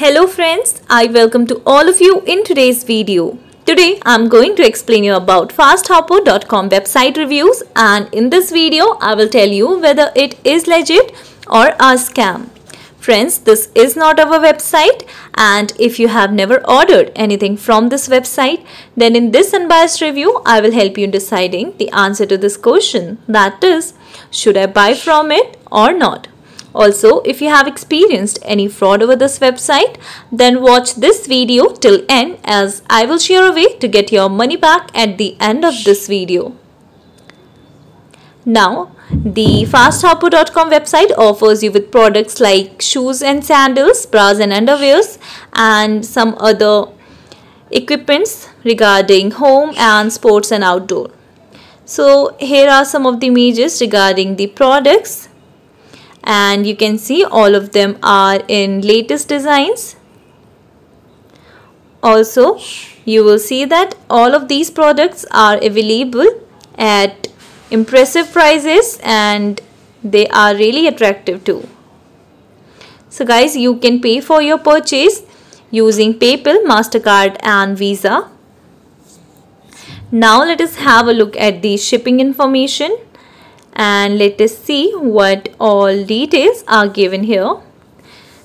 Hello friends, I welcome to all of you in today's video. Today, I'm going to explain you about fasthopper.com website reviews and in this video, I will tell you whether it is legit or a scam. Friends, this is not our website and if you have never ordered anything from this website, then in this unbiased review, I will help you in deciding the answer to this question. That is, should I buy from it or not? Also, if you have experienced any fraud over this website, then watch this video till end as I will share a way to get your money back at the end of this video. Now, the fasthopper.com website offers you with products like shoes and sandals, bras and underwears and some other equipments regarding home and sports and outdoor. So here are some of the images regarding the products and you can see all of them are in latest designs. Also you will see that all of these products are available at impressive prices and they are really attractive too. So guys, you can pay for your purchase using PayPal, MasterCard and Visa. Now let us have a look at the shipping information and let us see what all details are given here.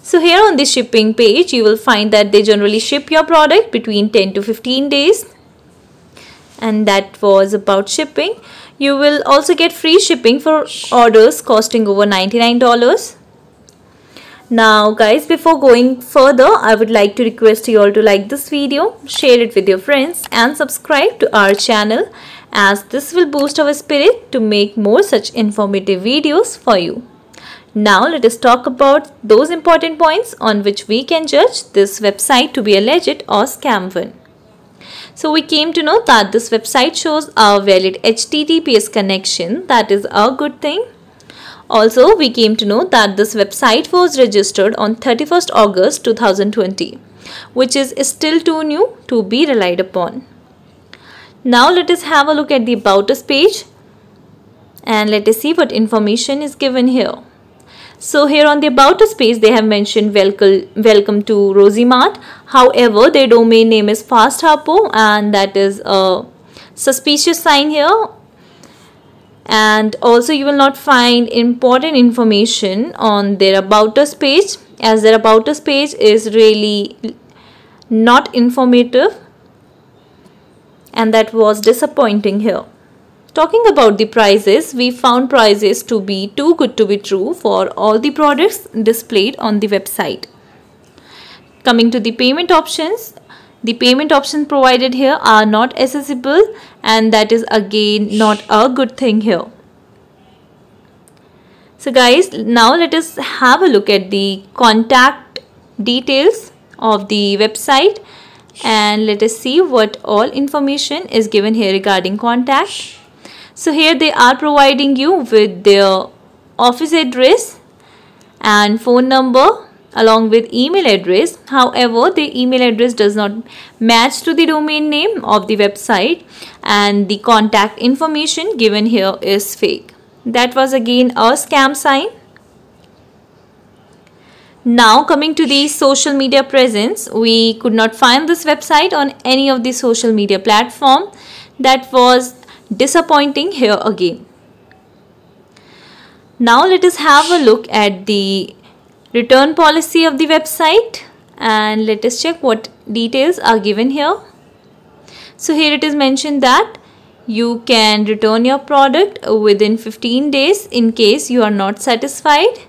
So here on the shipping page, you will find that they generally ship your product between 10 to 15 days and that was about shipping. You will also get free shipping for orders costing over $99. Now guys, before going further, I would like to request you all to like this video, share it with your friends and subscribe to our channel as this will boost our spirit to make more such informative videos for you. Now let us talk about those important points on which we can judge this website to be a legit or scam one. So we came to know that this website shows a valid HTTPS connection. That is a good thing. Also, we came to know that this website was registered on 31st August 2020, which is still too new to be relied upon. Now let us have a look at the About Us page and let us see what information is given here. So here on the about us page, they have mentioned welcome, welcome to Rosimart. However, their domain name is Fast and that is a suspicious sign here. And also you will not find important information on their about us page as their about us page is really not informative and that was disappointing here. Talking about the prices, we found prices to be too good to be true for all the products displayed on the website. Coming to the payment options, the payment options provided here are not accessible and that is again not a good thing here. So guys, now let us have a look at the contact details of the website and let us see what all information is given here regarding contact so here they are providing you with their office address and phone number along with email address however the email address does not match to the domain name of the website and the contact information given here is fake that was again a scam sign now coming to the social media presence, we could not find this website on any of the social media platform. That was disappointing here again. Now let us have a look at the return policy of the website and let us check what details are given here. So here it is mentioned that you can return your product within 15 days in case you are not satisfied.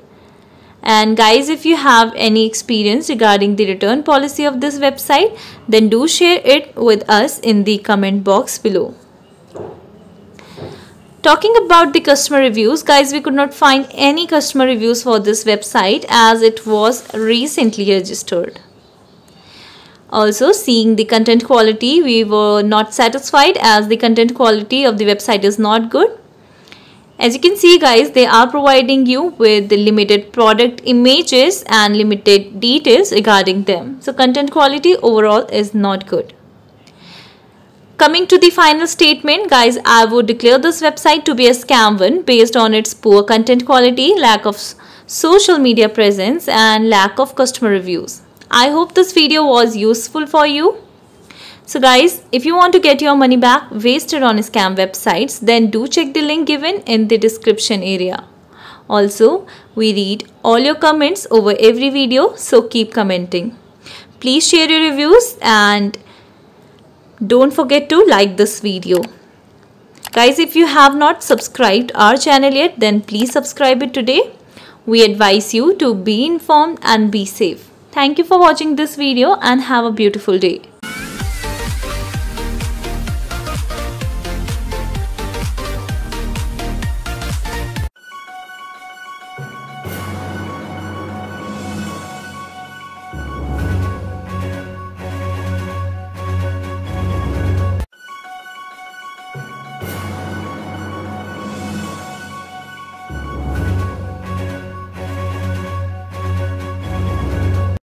And guys, if you have any experience regarding the return policy of this website, then do share it with us in the comment box below. Talking about the customer reviews, guys, we could not find any customer reviews for this website as it was recently registered. Also, seeing the content quality, we were not satisfied as the content quality of the website is not good. As you can see guys, they are providing you with limited product images and limited details regarding them. So content quality overall is not good. Coming to the final statement, guys, I would declare this website to be a scam one based on its poor content quality, lack of social media presence and lack of customer reviews. I hope this video was useful for you. So guys, if you want to get your money back wasted on scam websites, then do check the link given in the description area. Also, we read all your comments over every video, so keep commenting. Please share your reviews and don't forget to like this video. Guys, if you have not subscribed our channel yet, then please subscribe it today. We advise you to be informed and be safe. Thank you for watching this video and have a beautiful day.